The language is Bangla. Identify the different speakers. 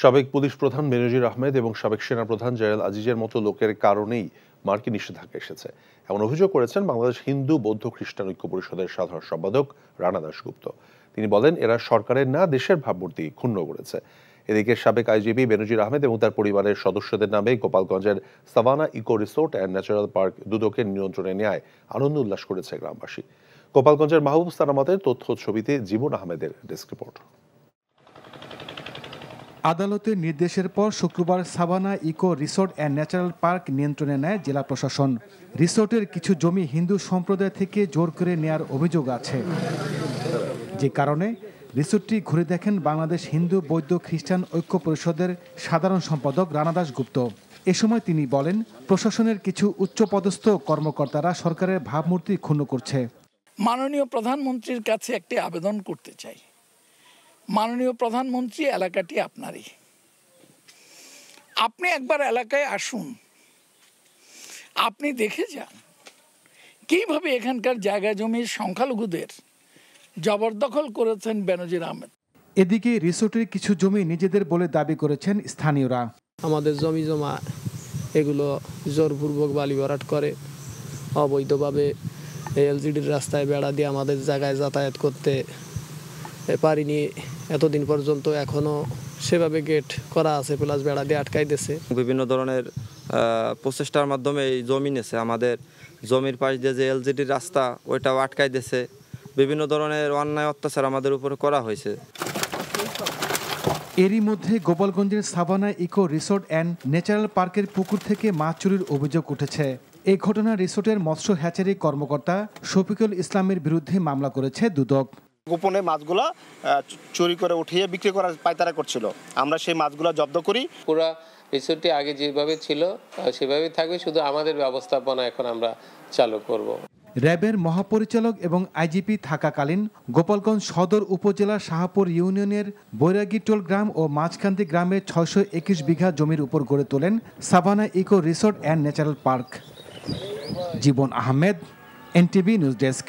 Speaker 1: সাবেক পুলিশ প্রধান বেনজির আহমেদ এবং সাবেক সেনাপ্রধান জয়াল আজিজের মতো লোকের কারণেই মার্কিন নিষেধাজ্ঞা এসেছে এমন অভিযোগ করেছেন বাংলাদেশ হিন্দু বৌদ্ধ খ্রিস্টান ঐক্য পরিষদের সাধারণ সম্পাদক রানা দাশগুপ্ত তিনি বলেন এরা সরকারের না দেশের ভাবমূর্তি ক্ষুণ্ণ করেছে এদিকে সাবেক আইজিপি বেনজির আহমেদ এবং তার পরিবারের সদস্যদের নামে গোপালগঞ্জের Savanna eco resort and natural park দুদকের নিয়ন্ত্রণে নেয় আনন্দ উল্লাস করেছে গ্রামবাসী গোপালগঞ্জের মাহবুব সালামাতের তথ্য ছবিতে জীবন আহমেদের ডেস্ক রিপোর্ট
Speaker 2: আদালতের নির্দেশের পর শুক্রবার Savanna eco resort and natural park নিয়ন্ত্রণে নেয় জেলা প্রশাসন রিসোর্টের কিছু জমি হিন্দু সম্প্রদায় থেকে জোর করে নেয়ার অভিযোগ আছে যে কারণে রিসোর্টটি ঘুরে দেখেন বাংলাদেশ হিন্দু বৌদ্ধ খ্রিস্টান ঐক্য পরিষদের সাধারণ সম্পাদক রানা দাসগুপ্ত এ সময় তিনি বলেন প্রশাসনের কিছু উচ্চপদস্থ কর্মকর্তারা সরকারের ভাবমূর্তি ক্ষুণ্ণ করছে
Speaker 3: মাননীয় প্রধানমন্ত্রীর কাছে একটি আবেদন করতে চাই মাননীয় প্রধানমন্ত্রী এলাকাটি আপনারই আপনি একবার এলাকায় আসুন আপনি দেখে যান কীভাবে এখানকার জায়গা জমির সংখ্যালঘুদের জবরদখল করেছেন বেনজির আহমেদ
Speaker 2: এদিকে রিসোর্টের কিছু জমি নিজেদের বলে দাবি করেছেন স্থানীয়রা
Speaker 4: আমাদের জমি জমা এগুলো জোরপূর্বক বালি ভরাট করে অবৈধভাবে এলজিডির রাস্তায় বেড়া দিয়ে আমাদের জায়গায় যাতায়াত করতে পারিনি এতদিন পর্যন্ত এখনও সেভাবে গেট করা আছে প্লাস বেড়া দিয়ে আটকাই দিয়েছে
Speaker 5: বিভিন্ন ধরনের প্রচেষ্টার মাধ্যমে এই জমি নিয়েছে আমাদের জমির পাশ দিয়ে যে এলজিডির রাস্তা ওইটাও আটকাই দিয়েছে বিভিন্ন ধরনের অন্যায় অত্যাচার আমাদের উপরে করা হয়েছে
Speaker 2: এরই মধ্যে গোপালগঞ্জের সাবানা ইকো রিসোর্ট অ্যান্ড ন্যাচারাল পার্কের পুকুর থেকে মাছ চুরির অভিযোগ উঠেছে এই ঘটনা রিসোর্টের মৎস্য হ্যাচারি কর্মকর্তা শফিকুল ইসলামের বিরুদ্ধে মামলা করেছে দুদক গোপনে মাছগুলা চুরি
Speaker 1: করে উঠিয়ে বিক্রি করার পায়তারা করছিল আমরা
Speaker 3: সেই মাছগুলা জব্দ করি পুরা রিসোর্টটি আগে যেভাবে ছিল সেভাবেই থাকবে শুধু আমাদের ব্যবস্থাপনা এখন আমরা চালু করব।
Speaker 2: র্যাবের মহাপরিচালক এবং আইজিপি থাকাকালীন গোপালগঞ্জ সদর উপজেলার শাহাপুর ইউনিয়নের বৈরাগীটোল গ্রাম ও মাঝখান্তি গ্রামে ছয়শো একুশ বিঘা জমির উপর গড়ে তোলেন Savanna eco resort and natural park Jibon Ahmed NTV news desk